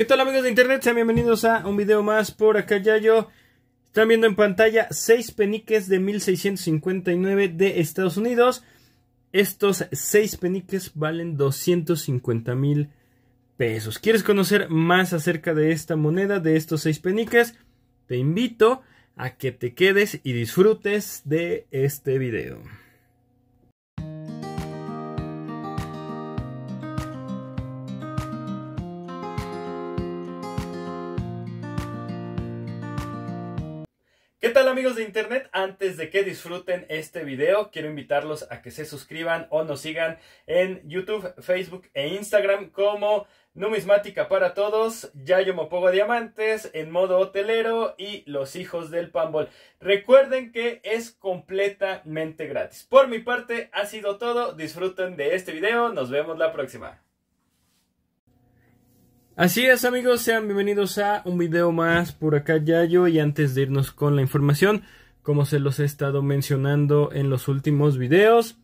¿Qué tal amigos de internet? Sean bienvenidos a un video más por acá ya yo Están viendo en pantalla 6 peniques de 1659 de Estados Unidos. Estos 6 peniques valen 250 mil pesos. ¿Quieres conocer más acerca de esta moneda, de estos 6 peniques? Te invito a que te quedes y disfrutes de este video. ¿Qué tal amigos de internet? Antes de que disfruten este video, quiero invitarlos a que se suscriban o nos sigan en YouTube, Facebook e Instagram como Numismática para Todos, Yayo Diamantes, En Modo Hotelero y Los Hijos del Pambol. Recuerden que es completamente gratis. Por mi parte ha sido todo, disfruten de este video, nos vemos la próxima. Así es amigos, sean bienvenidos a un video más por acá Yayo y antes de irnos con la información, como se los he estado mencionando en los últimos videos,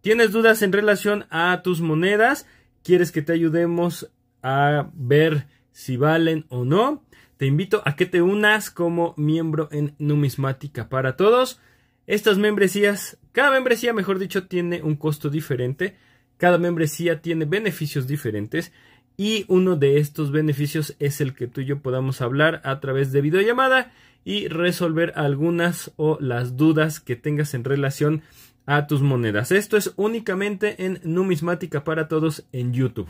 ¿tienes dudas en relación a tus monedas? ¿Quieres que te ayudemos a ver si valen o no? Te invito a que te unas como miembro en Numismática para Todos. Estas membresías, cada membresía mejor dicho, tiene un costo diferente, cada membresía tiene beneficios diferentes y uno de estos beneficios es el que tú y yo podamos hablar a través de videollamada y resolver algunas o las dudas que tengas en relación a tus monedas. Esto es únicamente en numismática para todos en YouTube.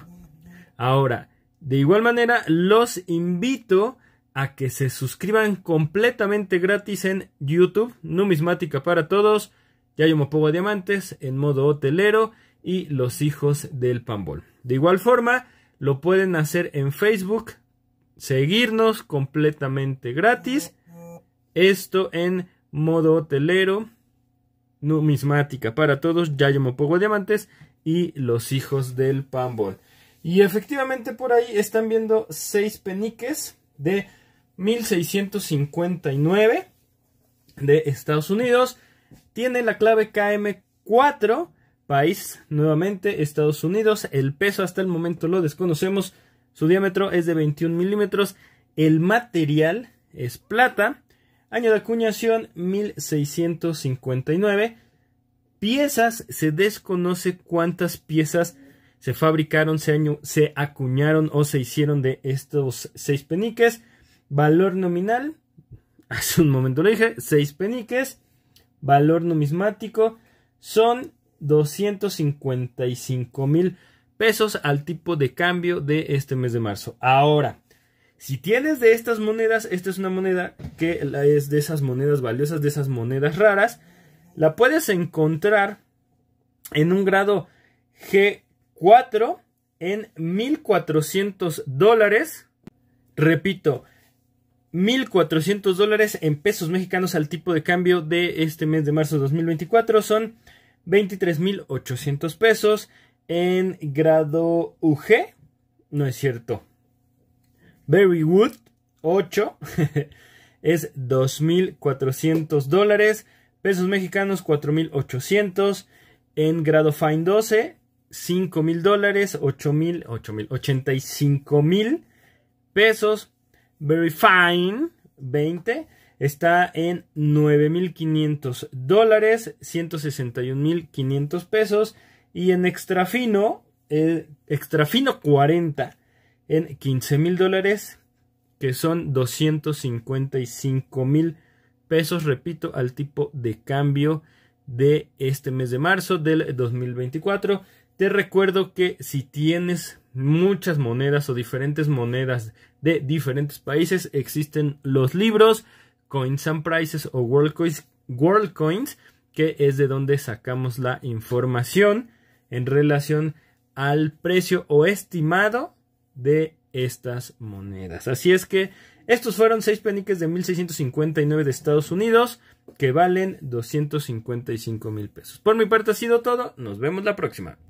Ahora, de igual manera, los invito a que se suscriban completamente gratis en YouTube, numismática para todos, Yayo de Diamantes, en modo hotelero y los hijos del Pambol. De igual forma, lo pueden hacer en Facebook, seguirnos completamente gratis. Esto en modo hotelero, numismática para todos, ya me pongo Diamantes y los hijos del Pambol. Y efectivamente por ahí están viendo seis peniques de 1659 de Estados Unidos. Tiene la clave KM4 país, nuevamente Estados Unidos. El peso hasta el momento lo desconocemos. Su diámetro es de 21 milímetros. El material es plata. Año de acuñación 1659. Piezas, se desconoce cuántas piezas se fabricaron, se, año, se acuñaron o se hicieron de estos seis peniques. Valor nominal, hace un momento lo dije, seis peniques. Valor numismático, son 255 mil pesos al tipo de cambio de este mes de marzo. Ahora, si tienes de estas monedas, esta es una moneda que es de esas monedas valiosas, de esas monedas raras, la puedes encontrar en un grado G4 en 1400 dólares. Repito, 1400 dólares en pesos mexicanos al tipo de cambio de este mes de marzo de 2024 son 23.800 pesos en grado UG. No es cierto. wood 8 es 2.400 dólares. Pesos mexicanos 4.800. En grado Fine 12, 5.000 dólares. 8.000, 8.000, 85.000 pesos. Very Fine 20 está en 9.500 dólares, 161.500 pesos. Y en extrafino, fino, eh, extra fino 40 en 15.000 dólares, que son 255.000 pesos, repito, al tipo de cambio de este mes de marzo del 2024. Te recuerdo que si tienes muchas monedas o diferentes monedas de diferentes países, existen los libros Coins and Prices o World Coins que es de donde sacamos la información en relación al precio o estimado de estas monedas. Así es que estos fueron 6 peniques de 1659 de Estados Unidos que valen 255 mil pesos. Por mi parte ha sido todo, nos vemos la próxima.